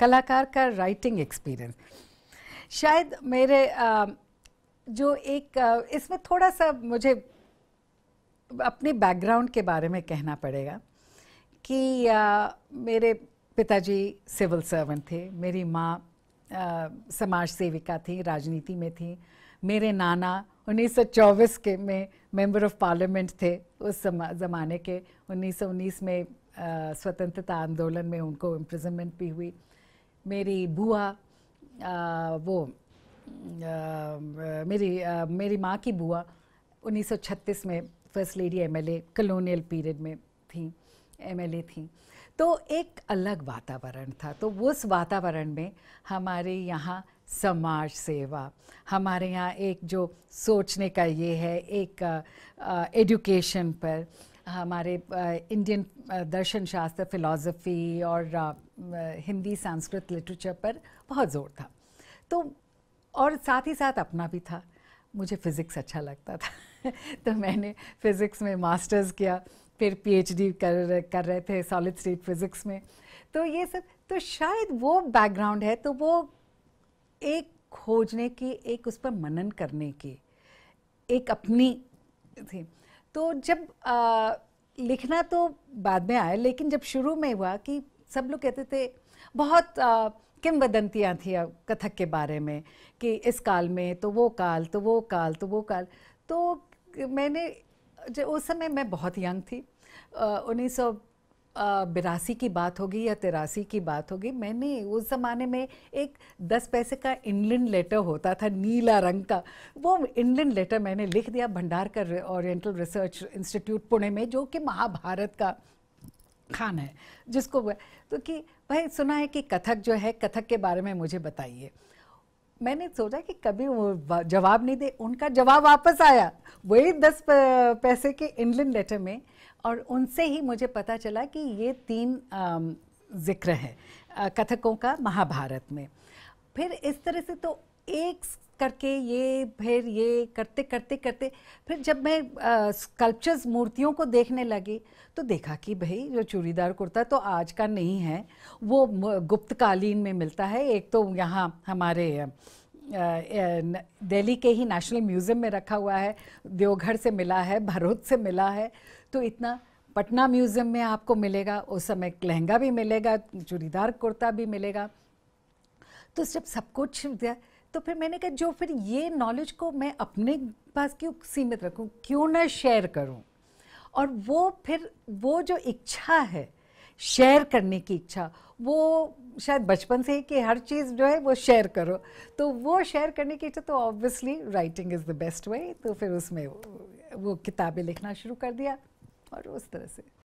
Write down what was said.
कलाकार का writing experience शायद मेरे जो एक इसमें थोड़ा सा मुझे अपने बैकग्राउंड के बारे में कहना पड़ेगा कि मेरे पिताजी सिविल सर्वेंट थे मेरी माँ समाज सेविका थी राजनीति में थी मेरे नाना 1924 के में मेंबर ऑफ पार्लियामेंट थे उस ज़माने के 1919 में स्वतंत्रता आंदोलन में उनको इम्प्रिजनमेंट भी हुई मेरी बुआ वो मेरी मेरी माँ की बुआ 1936 में first lady MLA colonial period में थी एमएलए थी तो एक अलग वातावरण था तो उस वातावरण में हमारे यहाँ समाज सेवा हमारे यहाँ एक जो सोचने का ये है एक एजुकेशन पर हमारे इंडियन दर्शन शास्त्र फ़िलासफ़ी और हिंदी संस्कृत लिटरेचर पर बहुत ज़ोर था तो और साथ ही साथ अपना भी था मुझे फ़िज़िक्स अच्छा लगता था तो मैंने फ़िज़िक्स में मास्टर्स किया फिर पीएचडी कर कर रहे थे सॉलिड स्टेट फिज़िक्स में तो ये सब तो शायद वो बैकग्राउंड है तो वो एक खोजने की एक उस पर मनन करने की एक अपनी थी तो जब आ, लिखना तो बाद में आया लेकिन जब शुरू में हुआ कि सब लोग कहते थे बहुत आ, किम वदंतियाँ थी कथक के बारे में कि इस काल में तो वो काल तो वो काल तो वो काल तो मैंने जो उस समय मैं बहुत यंग थी उन्नीस सौ बिरासी की बात होगी या तिरासी की बात होगी मैंने उस ज़माने में एक दस पैसे का इनलैंड लेटर होता था नीला रंग का वो इनलैंड लेटर मैंने लिख दिया Bhandarkar Oriental Research Institute Pune में जो कि महाभारत का खान है जिसको तो कि भाई सुना है कि कथक जो है कथक के बारे में मुझे बताइए मैंने सोचा कि कभी वो जवाब नहीं दे उनका जवाब वापस आया वही दस पैसे के इनलैंड लेटर में और उनसे ही मुझे पता चला कि ये तीन जिक्र हैं कथकों का महाभारत में फिर इस तरह से तो एक करके ये फिर ये करते करते करते फिर जब मैं स्कल्पचर्स मूर्तियों को देखने लगी तो देखा कि भाई जो चूड़ीदार कुर्ता तो आज का नहीं है वो गुप्तकालीन में मिलता है एक तो यहाँ हमारे दिल्ली के ही नेशनल म्यूज़ियम में रखा हुआ है देवघर से मिला है भरोत से मिला है तो इतना पटना म्यूज़ियम में आपको मिलेगा उस समय लहंगा भी मिलेगा चूड़ीदार कुर्ता भी मिलेगा तो जब सब कुछ तो फिर मैंने कहा जो फिर ये नॉलेज को मैं अपने पास क्यों सीमित रखूं क्यों ना शेयर करूं और वो फिर वो जो इच्छा है शेयर करने की इच्छा वो शायद बचपन से ही कि हर चीज़ जो है वो शेयर करो तो वो शेयर करने की इच्छा तो obviously writing is the best way तो फिर उसमें वो, वो किताबें लिखना शुरू कर दिया और उस तरह से